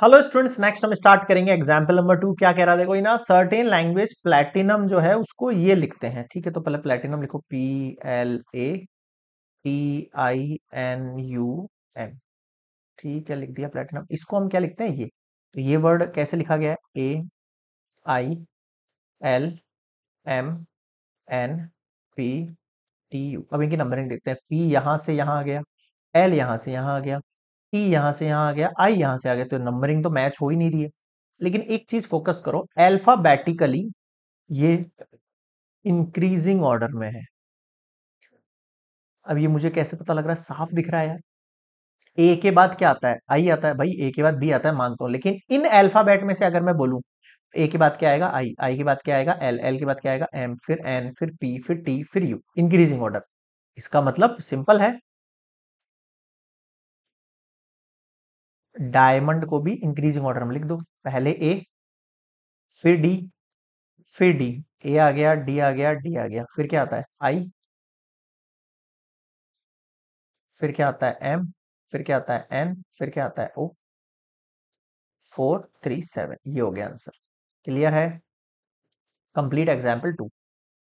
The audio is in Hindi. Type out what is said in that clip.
हेलो स्टूडेंट्स नेक्स्ट हम स्टार्ट करेंगे एग्जाम्पल नंबर टू क्या कह रहा देखो ना सर्टेन लैंग्वेज प्लेटिनम जो है उसको ये लिखते हैं ठीक है तो पहले प्लेटिनम लिखो P L A T I N U M ठीक है लिख दिया प्लेटिनम इसको हम क्या लिखते हैं ये तो ये वर्ड कैसे लिखा गया है A I L M N P T U अब इनकी नंबरिंग देखते हैं पी यहाँ से यहाँ आ गया एल यहाँ से यहाँ आ गया टी यहां से यहां आ गया आई यहां से आ गया तो नंबरिंग तो मैच हो ही नहीं रही है लेकिन एक चीज फोकस करो एल्फाबेटिकली ये इंक्रीजिंग ऑर्डर में है अब ये मुझे कैसे पता लग रहा है साफ दिख रहा है यार ए के बाद क्या आता है आई आता है भाई ए के बाद बी आता है मानता तो। हूं लेकिन इन अल्फाबेट में से अगर मैं बोलूं ए के बाद क्या आएगा आई आई के बाद क्या आएगा एल एल के बाद क्या आएगा एम फिर एन फिर पी फिर टी फिर यू इंक्रीजिंग ऑर्डर इसका मतलब सिंपल है डायमंड को भी इंक्रीजिंग ऑर्डर में लिख दो पहले ए फिर डी फिर डी ए आ गया डी आ गया डी आ गया फिर क्या आता है आई फिर क्या आता है एम फिर क्या आता है एन फिर क्या आता है ओ फोर थ्री सेवन ये हो गया आंसर क्लियर है कंप्लीट एग्जाम्पल टू